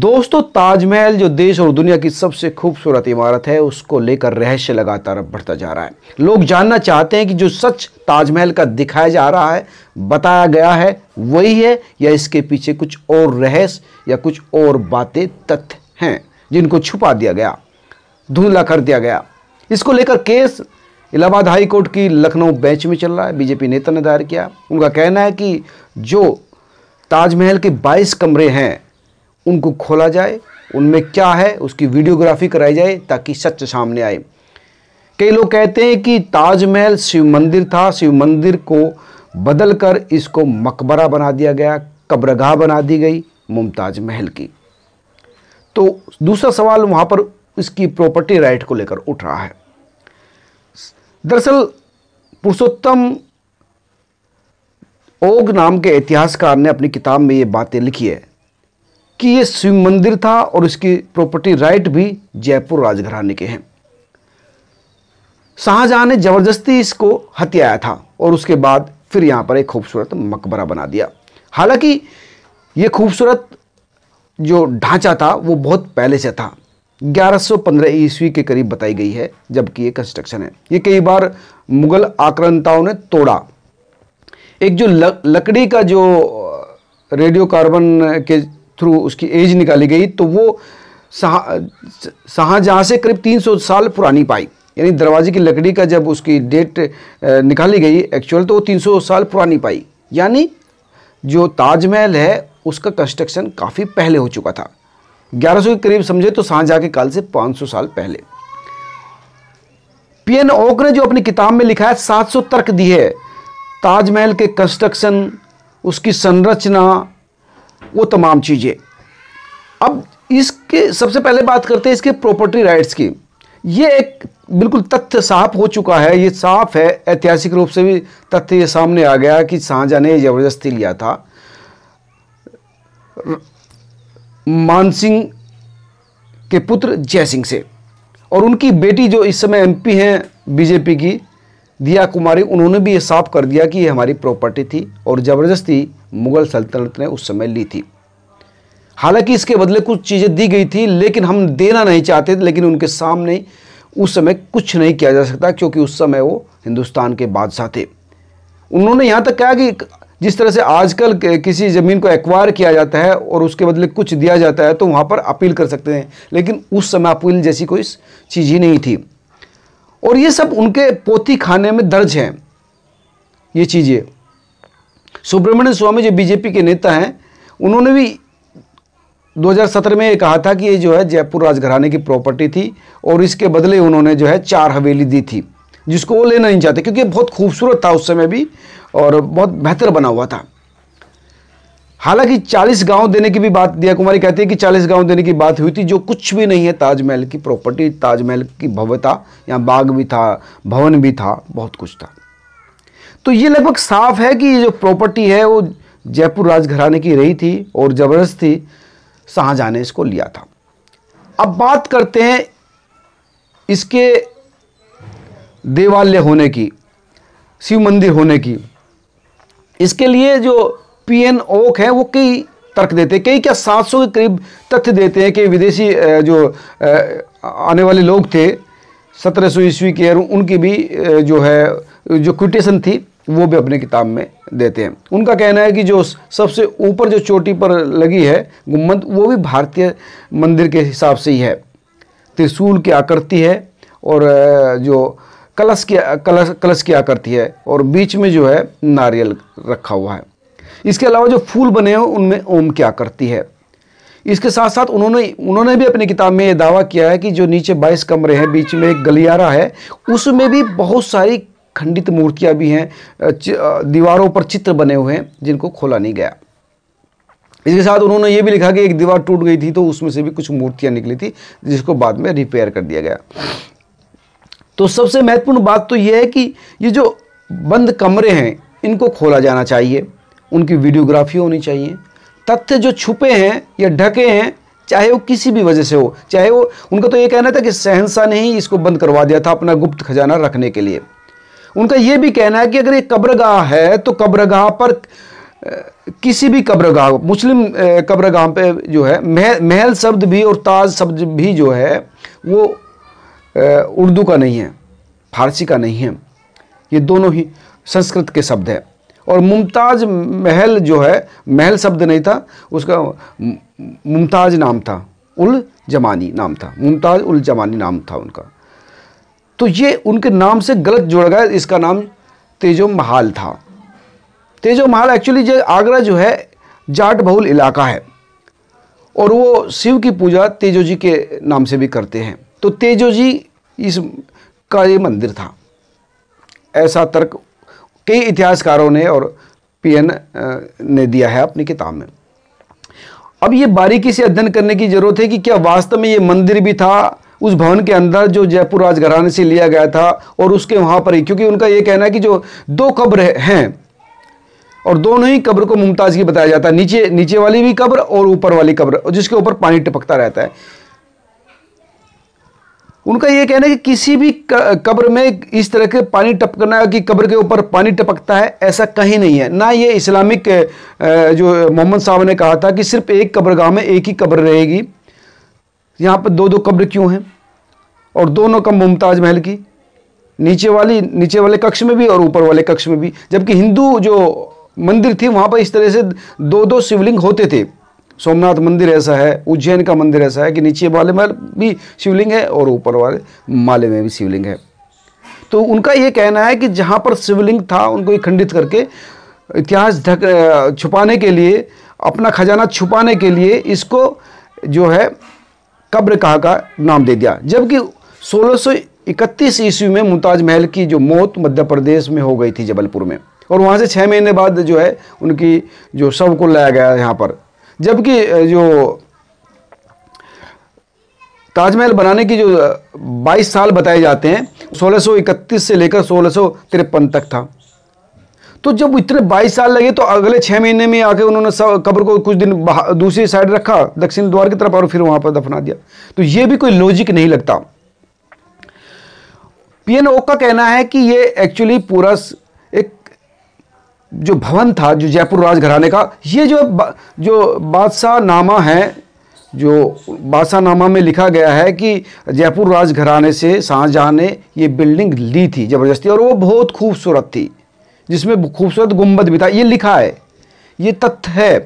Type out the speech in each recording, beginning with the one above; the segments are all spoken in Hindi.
दोस्तों ताजमहल जो देश और दुनिया की सबसे खूबसूरत इमारत है उसको लेकर रहस्य लगातार बढ़ता जा रहा है लोग जानना चाहते हैं कि जो सच ताजमहल का दिखाया जा रहा है बताया गया है वही है या इसके पीछे कुछ और रहस्य या कुछ और बातें तथ्य हैं जिनको छुपा दिया गया धुंधला कर दिया गया इसको लेकर केस इलाहाबाद हाईकोर्ट की लखनऊ बेंच में चल रहा है बीजेपी नेता ने दायर किया उनका कहना है कि जो ताजमहल के 22 कमरे हैं उनको खोला जाए उनमें क्या है उसकी वीडियोग्राफी कराई जाए ताकि सच सामने आए कई लोग कहते हैं कि ताजमहल शिव मंदिर था शिव मंदिर को बदल कर इसको मकबरा बना दिया गया कब्रगाह बना दी गई मुमताज महल की तो दूसरा सवाल वहाँ पर इसकी प्रॉपर्टी राइट को लेकर उठ रहा है दरअसल पुरुषोत्तम ओग नाम के इतिहासकार ने अपनी किताब में ये बातें लिखी है कि ये शिव मंदिर था और इसकी प्रॉपर्टी राइट भी जयपुर राजघराने के हैं शाहजहां ने जबरदस्ती इसको हत्याया था और उसके बाद फिर यहाँ पर एक खूबसूरत मकबरा बना दिया हालांकि ये खूबसूरत जो ढांचा था वो बहुत पहले से था 1115 ईस्वी के करीब बताई गई है जबकि ये कंस्ट्रक्शन है ये कई बार मुगल आक्रांताओं ने तोड़ा एक जो लकड़ी का जो रेडियो कार्बन के थ्रू उसकी एज निकाली गई तो वो शाहजहाँ से करीब 300 साल पुरानी पाई यानी दरवाजे की लकड़ी का जब उसकी डेट निकाली गई एक्चुअल तो वो 300 साल पुरानी पाई यानी जो ताजमहल है उसका कंस्ट्रक्शन काफ़ी पहले हो चुका था 1100 के करीब समझे तो शाहजहाँ के काल से 500 साल पहले पीएन ओक ने जो अपनी किताब में लिखा है 700 तर्क दिए है ताजमहल के कंस्ट्रक्शन उसकी संरचना वो तमाम चीज़ें अब इसके सबसे पहले बात करते हैं इसके प्रॉपर्टी राइट्स की ये एक बिल्कुल तथ्य साफ हो चुका है ये साफ है ऐतिहासिक रूप से भी तथ्य ये सामने आ गया कि शाहजहाँ ने ज़बरदस्ती लिया था मानसिंह के पुत्र जयसिंह से और उनकी बेटी जो इस समय एमपी हैं बीजेपी की दिया कुमारी उन्होंने भी ये साफ कर दिया कि ये हमारी प्रॉपर्टी थी और ज़बरदस्ती मुग़ल सल्तनत ने उस समय ली थी हालांकि इसके बदले कुछ चीज़ें दी गई थी लेकिन हम देना नहीं चाहते थे लेकिन उनके सामने उस समय कुछ नहीं किया जा सकता क्योंकि उस समय वो हिंदुस्तान के बादशाह थे उन्होंने यहाँ तक कहा कि जिस तरह से आजकल किसी ज़मीन को एक्वायर किया जाता है और उसके बदले कुछ दिया जाता है तो वहाँ पर अपील कर सकते हैं लेकिन उस समय अपील जैसी कोई चीज़ ही नहीं थी और ये सब उनके पोती खाने में दर्ज हैं ये चीज़ें सुब्रमण्य स्वामी जो बीजेपी के नेता हैं उन्होंने भी 2017 में ये कहा था कि ये जो है जयपुर राजघराने की प्रॉपर्टी थी और इसके बदले उन्होंने जो है चार हवेली दी थी जिसको वो लेना नहीं चाहते क्योंकि बहुत खूबसूरत था उस समय भी और बहुत बेहतर बना हुआ था हालांकि 40 गांव देने की भी बात दिया कुमारी कहती है कि 40 गांव देने की बात हुई थी जो कुछ भी नहीं है ताजमहल की प्रॉपर्टी ताजमहल की भव्यता यहाँ बाग भी था भवन भी था बहुत कुछ था तो ये लगभग साफ है कि ये जो प्रॉपर्टी है वो जयपुर राजघराने की रही थी और जबरदस्त थी शाहजहाँ ने इसको लिया था अब बात करते हैं इसके देवालय होने की शिव मंदिर होने की इसके लिए जो पी एन ओक है वो कई तर्क देते हैं कई क्या 700 के करीब तथ्य देते हैं कि विदेशी जो आने वाले लोग थे सत्रह सौ ईस्वी के उनकी भी जो है जो क्विटेशन थी वो भी अपने किताब में देते हैं उनका कहना है कि जो सबसे ऊपर जो चोटी पर लगी है गुम्बद वो भी भारतीय मंदिर के हिसाब से ही है त्रिशूल की आकृति है और जो कलश की कलश कलश की आकृति है और बीच में जो है नारियल रखा हुआ है इसके अलावा जो फूल बने हैं उनमें ओम की आकृति है इसके साथ साथ उन्होंने उन्होंने भी अपनी किताब में ये दावा किया है कि जो नीचे बाईस कमरे हैं बीच में एक गलियारा है उसमें भी बहुत सारी खंडित मूर्तियां भी हैं दीवारों पर चित्र बने हुए हैं जिनको खोला नहीं गया इसके साथ उन्होंने ये भी लिखा कि एक दीवार टूट गई थी तो उसमें से भी कुछ मूर्तियां निकली थी जिसको बाद में रिपेयर कर दिया गया तो सबसे महत्वपूर्ण बात तो यह है कि ये जो बंद कमरे हैं इनको खोला जाना चाहिए उनकी वीडियोग्राफी होनी चाहिए तथ्य जो छुपे हैं या ढके हैं चाहे वो किसी भी वजह से हो चाहे वो उनका तो ये कहना था कि सहनसा ने ही इसको बंद करवा दिया था अपना गुप्त खजाना रखने के लिए उनका यह भी कहना है कि अगर एक कब्रगाह है तो कब्रगाह पर किसी भी कब्रगाह मुस्लिम कब्रगाह पे जो है महल महल शब्द भी और ताज शब्द भी जो है वो उर्दू का नहीं है फारसी का नहीं है ये दोनों ही संस्कृत के शब्द हैं और मुमताज़ महल जो है महल शब्द नहीं था उसका मुमताज़ नाम था उल जमानी नाम था मुमताज़ उल जमानी नाम था उनका तो ये उनके नाम से गलत जुड़ गया इसका नाम तेजो महाल था तेजो महाल एक्चुअली जो आगरा जो है जाट बहुल इलाका है और वो शिव की पूजा तेजो जी के नाम से भी करते हैं तो तेजो जी इस का ये मंदिर था ऐसा तर्क कई इतिहासकारों ने और पीएन ने दिया है अपनी किताब में अब ये बारीकी से अध्ययन करने की ज़रूरत है कि क्या वास्तव में ये मंदिर भी था उस भवन के अंदर जो जयपुर राजघराने से लिया गया था और उसके वहां पर ही क्योंकि उनका यह कहना है कि जो दो कब्र हैं और दोनों ही कब्र को मुमताज़ की बताया जाता है नीचे नीचे वाली भी कब्र और ऊपर वाली कब्र जिसके ऊपर पानी टपकता रहता है उनका यह कहना है कि किसी भी कब्र में इस तरह के पानी टपकना कि कब्र के ऊपर पानी टपकता है ऐसा कहीं नहीं है ना ये इस्लामिक जो मोहम्मद साहब ने कहा था कि सिर्फ एक कब्रगाह में एक ही कब्र रहेगी यहाँ पर दो दो कब्र क्यों हैं और दोनों का मुमताज महल की नीचे वाली नीचे वाले कक्ष में भी और ऊपर वाले कक्ष में भी जबकि हिंदू जो मंदिर थी वहाँ पर इस तरह से दो दो शिवलिंग होते थे सोमनाथ मंदिर ऐसा है उज्जैन का मंदिर ऐसा है कि नीचे वाले महल भी शिवलिंग है और ऊपर वाले माले में भी शिवलिंग है तो उनका ये कहना है कि जहाँ पर शिवलिंग था उनको ये खंडित करके इतिहास ढक छुपाने के लिए अपना खजाना छुपाने के लिए इसको जो है कब्र कहा का नाम दे दिया जबकि 1631 ईस्वी में मुमताज महल की जो मौत मध्य प्रदेश में हो गई थी जबलपुर में और वहाँ से छः महीने बाद जो है उनकी जो शव को लाया गया यहाँ पर जबकि जो ताजमहल बनाने की जो 22 साल बताए जाते हैं 1631 से लेकर सोलह तक था तो जब इतने बाईस साल लगे तो अगले छः महीने में आके उन्होंने कब्र को कुछ दिन दूसरी साइड रखा दक्षिण द्वार की तरफ और फिर वहाँ पर दफना दिया तो ये भी कोई लॉजिक नहीं लगता पीएनओ का कहना है कि ये एक्चुअली पूरा एक जो भवन था जो जयपुर राजघराने का ये जो बा, जो बादशाह नामा है जो बादशाहनामा में लिखा गया है कि जयपुर राजघराने से शाहजहाँ ने ये बिल्डिंग ली थी ज़बरदस्ती और वो बहुत खूबसूरत थी जिसमें खूबसूरत गुम्बद भी था ये लिखा है ये तथ्य है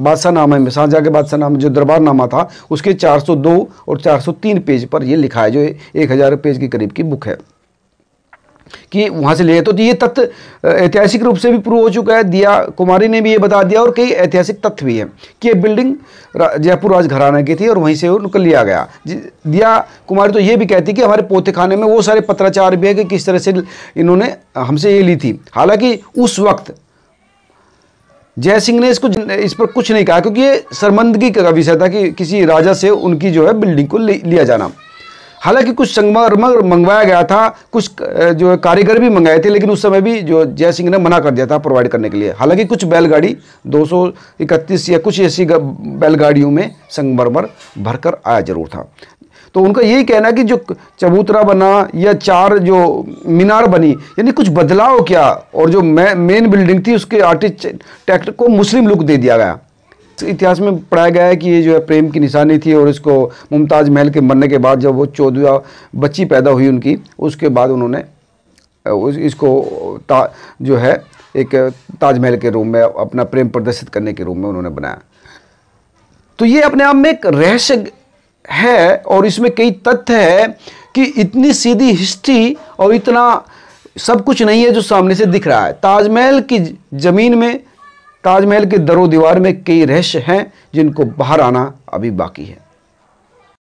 बादशाह नामा में शाहजहाँ के बादशाह नामा जो दरबार नामा था उसके 402 और 403 पेज पर यह लिखा है जो 1000 पेज के करीब की बुक है कि वहाँ से लिया तो ये तथ्य ऐतिहासिक रूप से भी प्रूव हो चुका है दिया कुमारी ने भी ये बता दिया और कई ऐतिहासिक तथ्य भी हैं कि ये बिल्डिंग जयपुर राजघराना की थी और वहीं से उनको लिया गया दिया कुमारी तो ये भी कहती कि हमारे पोते खाने में वो सारे पत्राचार भी है कि किस तरह से इन्होंने हमसे ये ली थी हालांकि उस वक्त जय सिंह ने इसको इस पर कुछ नहीं कहा क्योंकि ये शर्मंदगी का विषय था कि किसी राजा से उनकी जो है बिल्डिंग को लिया जाना हालांकि कुछ संगमरमर मंगवाया गया था कुछ जो कारीगर भी मंगाए थे लेकिन उस समय भी जो जय सिंह ने मना कर दिया था प्रोवाइड करने के लिए हालांकि कुछ बैलगाड़ी 231 या कुछ ऐसी बैलगाड़ियों में संगमरमर भरकर आया जरूर था तो उनका यही कहना है कि जो चबूतरा बना या चार जो मीनार बनी यानी कुछ बदलाव किया और जो मेन बिल्डिंग थी उसके आर्टिस्ट को मुस्लिम लुक दे दिया गया इतिहास में पढ़ाया गया है कि ये जो है प्रेम की निशानी थी और इसको मुमताज़ महल के मरने के बाद जब वो चौदह बच्ची पैदा हुई उनकी उसके बाद उन्होंने इसको ता जो है एक ताजमहल के रूम में अपना प्रेम प्रदर्शित करने के रूम में उन्होंने बनाया तो ये अपने आप में एक रहस्य है और इसमें कई तथ्य है कि इतनी सीधी हिस्ट्री और इतना सब कुछ नहीं है जो सामने से दिख रहा है ताजमहल की ज़मीन में ताजमहल के दरो दीवार में कई रहस्य हैं जिनको बाहर आना अभी बाकी है